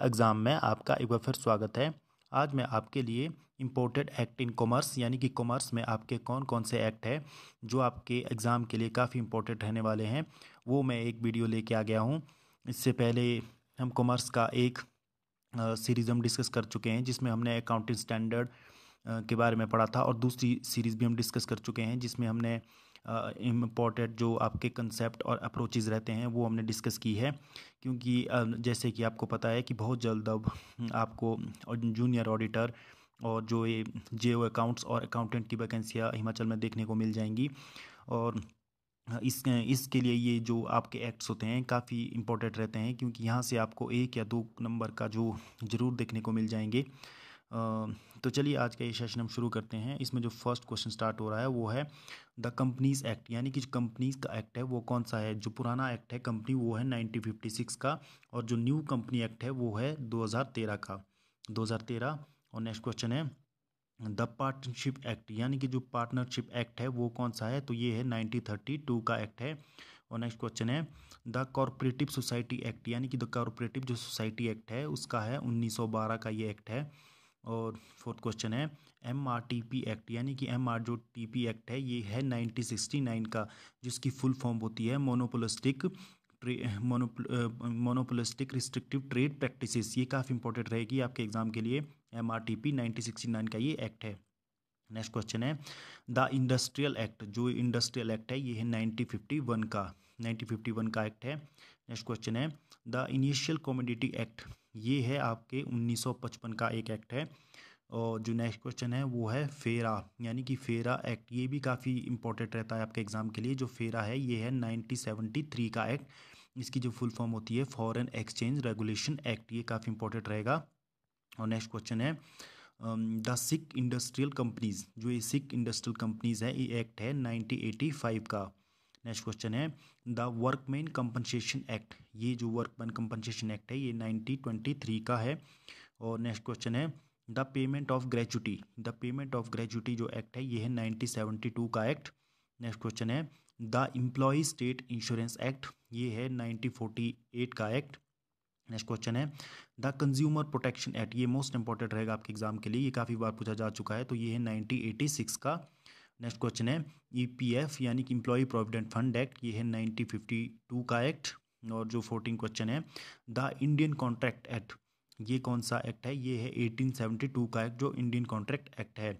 exam में आपका एक बार फिर स्वागत है आज मैं आपके लिए इम्पोर्टेड एक्ट इन कॉमर्स यानी कि कॉमर्स में आपके कौन कौन से एक्ट है जो आपके एग्ज़ाम के लिए काफ़ी इम्पोर्टेंट रहने वाले हैं वो मैं एक वीडियो लेके आ गया हूँ इससे पहले हम कॉमर्स का एक सीरीज़ हम डिस्कस कर चुके हैं जिसमें हमने अकाउंटिंग स्टैंडर्ड के बारे में पढ़ा था और दूसरी सीरीज़ भी हम डिस्कस कर चुके हैं जिसमें हमने इम्पॉर्टेंट जो आपके कंसेप्ट और अप्रोचेज़ रहते हैं वो हमने डिस्कस की है क्योंकि जैसे कि आपको पता है कि बहुत जल्द अब आपको जूनियर ऑडिटर और जो ये जे ओ अकाउंट्स और अकाउंटेंट की वैकेंसियाँ हिमाचल में देखने को मिल जाएंगी और इस इसके लिए ये जो आपके एक्ट्स होते हैं काफ़ी इम्पोर्टेंट रहते हैं क्योंकि यहाँ से आपको एक या दो नंबर का जो ज़रूर देखने को मिल जाएंगे तो चलिए आज का ये सेशन हम शुरू करते हैं इसमें जो फर्स्ट क्वेश्चन स्टार्ट हो रहा है वो है द कंपनीज एक्ट यानी कि जो कंपनीज का एक्ट है वो कौन सा है जो पुराना एक्ट है कंपनी वो है 1956 का और जो न्यू कंपनी एक्ट है वो है 2013 का 2013 और नेक्स्ट क्वेश्चन है द पार्टनरशिप एक्ट यानी कि जो पार्टनरशिप एक्ट है वो कौन सा है तो ये है टू का एक्ट है और नेक्स्ट क्वेश्चन है द कॉरपोरेटिव सोसाइटी एक्ट यानी कि द कॉरपोरेटिव जो सोसाइटी एक्ट है उसका है 1912 का ये एक्ट है और फोर्थ क्वेश्चन है M R T P act यानी कि एम आर जो टी पी एक्ट है ये है नाइनटीन सिक्सटी नाइन का जिसकी फुल फॉर्म होती है monopolistic monopolistic restrictive trade practices ये काफ़ी इंपॉर्टेंट रहेगी आपके एग्जाम के लिए M R T P nineteen sixty nine का ये एक्ट है नेक्स्ट क्वेश्चन है द इंडस्ट्रियल एक्ट जो इंडस्ट्रियल एक्ट है ये है नाइनटीन फिफ्टी वन का नाइनटीन फिफ्टी वन का एक्ट है नेक्स्ट क्वेश्चन है द इनिशियल कॉमोडिटी एक्ट ये है आपके 1955 का एक एक्ट है और जो नेक्स्ट क्वेश्चन है वो है फेरा यानी कि फेरा एक्ट ये भी काफ़ी इंपॉर्टेंट रहता है आपके एग्ज़ाम के लिए जो फेरा है ये है 1973 का एक्ट इसकी जो फुल फॉर्म होती है फॉरेन एक्सचेंज रेगुलेशन एक्ट ये काफ़ी इंपॉर्टेंट रहेगा और नेक्स्ट क्वेश्चन है द सिख इंडस्ट्रियल कंपनीज़ जो ये सिख इंडस्ट्रियल कंपनीज़ है ये एक्ट है फाइव का नेक्स्ट क्वेश्चन है द वर्कमैन कंपनसेशन एक्ट ये जो वर्कमैन कंपनसेशन एक्ट है ये नाइनटीन ट्वेंटी थ्री का है और नेक्स्ट क्वेश्चन है the payment of gratuity the payment of gratuity जो एक्ट है ये है नाइनटीन सेवेंटी टू का एक्ट नेक्स्ट क्वेश्चन है the employees state insurance act ये है नाइनटीन फोर्टी एट का एक्ट नेक्स्ट क्वेश्चन है द कंज्यूमर प्रोटेक्शन एक्ट ये मोस्ट इंपॉर्टेंट रहेगा आपके एग्जाम के लिए ये काफ़ी बार पूछा जा चुका है तो ये है नाइनटीन एटी सिक्स का नेक्स्ट क्वेश्चन है ईपीएफ e यानी कि इम्प्लॉई प्रोविडेंट फंड एक्ट ये है नाइनटीन फिफ्टी टू का एक्ट और जो फोर्टीन क्वेश्चन है द इंडियन कॉन्ट्रैक्ट एक्ट ये कौन सा एक्ट है ये है एटीन टू का एक्ट जो इंडियन कॉन्ट्रैक्ट एक्ट है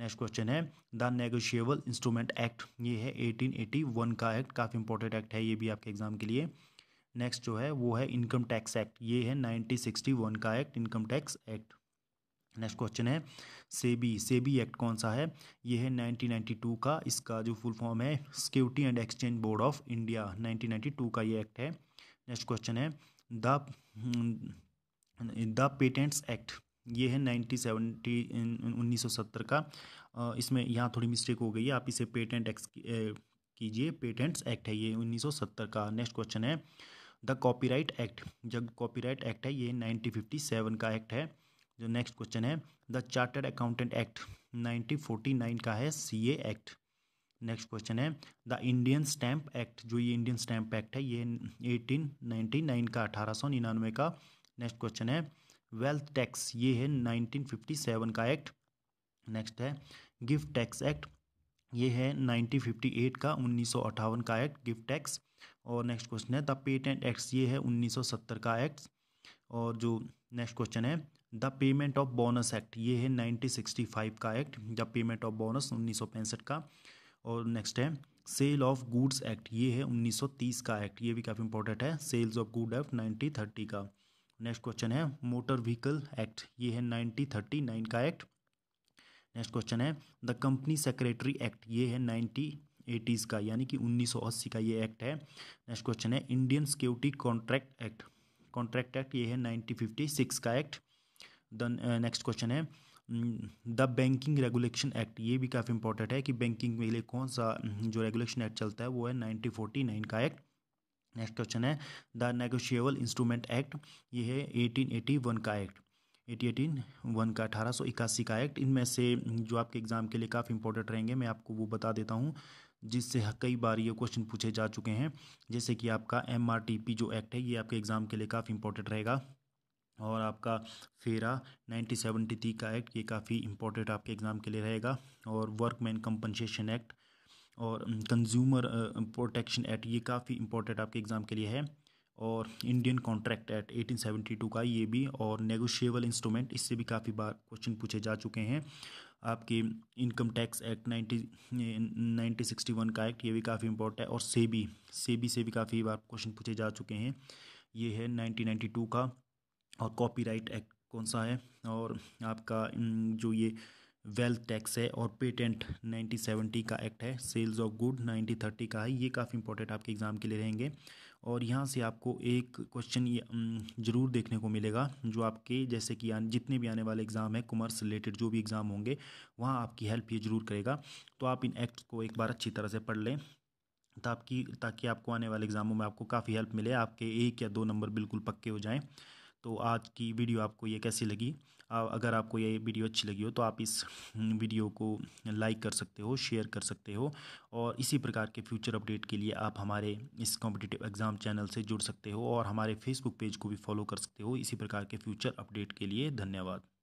नेक्स्ट क्वेश्चन है द नेगोशिएबल इंस्ट्रूमेंट एक्ट ये है एटीन एटी वन का एक्ट काफ़ी इंपॉर्टेंट एक्ट है ये भी आपके एग्जाम के लिए नेक्स्ट जो है वो है इनकम टैक्स एक्ट ये है नाइनटीन सिक्सटी वन का act income tax act next question है सेबी सेबी एक्ट कौन सा है यह है 1992 का इसका जो फुल फॉर्म है security and exchange board of India 1992 का ये एक्ट है नेक्स्ट क्वेश्चन है द द पेटेंट्स एक्ट ये है नाइनटीन सेवेंटी उन्नीस सौ सत्तर का इसमें यहाँ थोड़ी मिस्टेक हो गई है आप इसे पेटेंट एक्स कीजिए पेटेंट्स एक्ट है ये उन्नीस सौ सत्तर का नेक्स्ट क्वेश्चन है द कॉपीराइट एक्ट जब कॉपीराइट एक्ट है ये नाइनटीन फिफ्टी सेवन का एक्ट है जो नेक्स्ट क्वेश्चन है द चार्टर्ड अकाउंटेंट एक्ट 1949 का है ए एक्ट नेक्स्ट क्वेश्चन है द इंडियन स्टैम्प एक्ट जो ये इंडियन स्टैम्प एक्ट है ये 1899 का अठारह का नेक्स्ट क्वेश्चन है वेल्थ टैक्स ये है 1957 का एक्ट नेक्स्ट है गिफ्ट टैक्स एक्ट ये है 1958 का उन्नीस का एक्ट गिफ्ट टैक्स और नेक्स्ट क्वेश्चन है द पेटेंट एक्ट ये है 1970 का एक्ट और जो नेक्स्ट क्वेश्चन है the payment of bonus act ये है फाइव का act the payment of bonus उन्नीस का और नेक्स्ट है सेल ऑफ गुड्स एक्ट ये है 1930 का एक्ट ये भी काफ़ी इंपॉर्टेंट है sales of good act nineteen thirty का नेक्स्ट क्वेश्चन है मोटर व्हीकल एक्ट ये है नाइनटीन थर्टी नाइन का एक्ट नेक्स्ट क्वेश्चन है द कंपनी सेक्रेटरी एक्ट ये है नाइनटीन एटीज़ का यानी कि 1980 का ये एक्ट है नेक्स्ट क्वेश्चन है Indian security contract act contract act ये है सिक्स का एक्ट नेक्स्ट क्वेश्चन uh, है द बैंकिंग रेगुलेशन एक्ट ये भी काफ़ी इंपॉर्टेंट है कि बैंकिंग के लिए कौन सा hmm, जो रेगुलेशन एक्ट चलता है वो है नाइनटीन फोर्टी नाइन का एक्ट नेक्स्ट क्वेश्चन है द नेगोशियबल इंस्ट्रूमेंट एक्ट ये है एटीन एटी वन का एक्ट एटी एटीन वन का अठारह सौ इक्यासी का एक्ट इनमें से hmm, जो आपके एग्ज़ाम के लिए काफ़ी इंपॉर्टेंट रहेंगे मैं आपको वो बता देता हूँ जिससे कई बार ये क्वेश्चन पूछे जा चुके हैं जैसे कि आपका एम आर टी पी जो एक्ट है ये आपके एग्ज़ाम के लिए काफ़ी इंपॉर्टेंट रहेगा और आपका फेरा नाइनटीन सेवेंटी थ्री का एक्ट ये काफ़ी इंपॉर्टेंट आपके एग्ज़ाम के लिए रहेगा और वर्कमैन कंपनसेशन एक्ट और कंज्यूमर प्रोटेक्शन एक्ट ये काफ़ी इंपॉर्टेंट आपके एग्ज़ाम के लिए है और इंडियन कॉन्ट्रैक्ट एक्ट 1872 का ये भी और नेगोशिएबल इंस्ट्रूमेंट इससे भी काफ़ी बार क्वेश्चन पूछे जा चुके हैं आपके इनकम टैक्स एक्ट 90 1961 का एक्ट ये भी काफ़ी इंपॉर्टेंट है और सेबी सेबी से भी काफ़ी बार क्वेश्चन पूछे जा चुके हैं ये है 1992 का और कॉपीराइट एक्ट कौन सा है और आपका जो ये वेल्थ टैक्स है और पेटेंट 1970 का एक्ट है सेल्स ऑफ गुड 1930 का है ये काफ़ी इंपॉर्टेंट आपके एग्ज़ाम के लिए रहेंगे और यहाँ से आपको एक क्वेश्चन ये ज़रूर देखने को मिलेगा जो आपके जैसे कि जितने भी आने वाले एग्ज़ाम हैं कॉमर्स रिलेटेड जो भी एग्ज़ाम होंगे वहाँ आपकी हेल्प ये ज़रूर करेगा तो आप इन एक्ट को एक बार अच्छी तरह से पढ़ लें ताकि ताकि आपको आने वाले एग्ज़ामों में आपको काफ़ी हेल्प मिले आपके एक या दो नंबर बिल्कुल पक्के हो जाएँ तो आज की वीडियो आपको ये कैसी लगी अगर आपको ये वीडियो अच्छी लगी हो तो आप इस वीडियो को लाइक कर सकते हो शेयर कर सकते हो और इसी प्रकार के फ्यूचर अपडेट के लिए आप हमारे इस कॉम्पिटिटिव एग्ज़ाम चैनल से जुड़ सकते हो और हमारे फेसबुक पेज को भी फॉलो कर सकते हो इसी प्रकार के फ्यूचर अपडेट के लिए धन्यवाद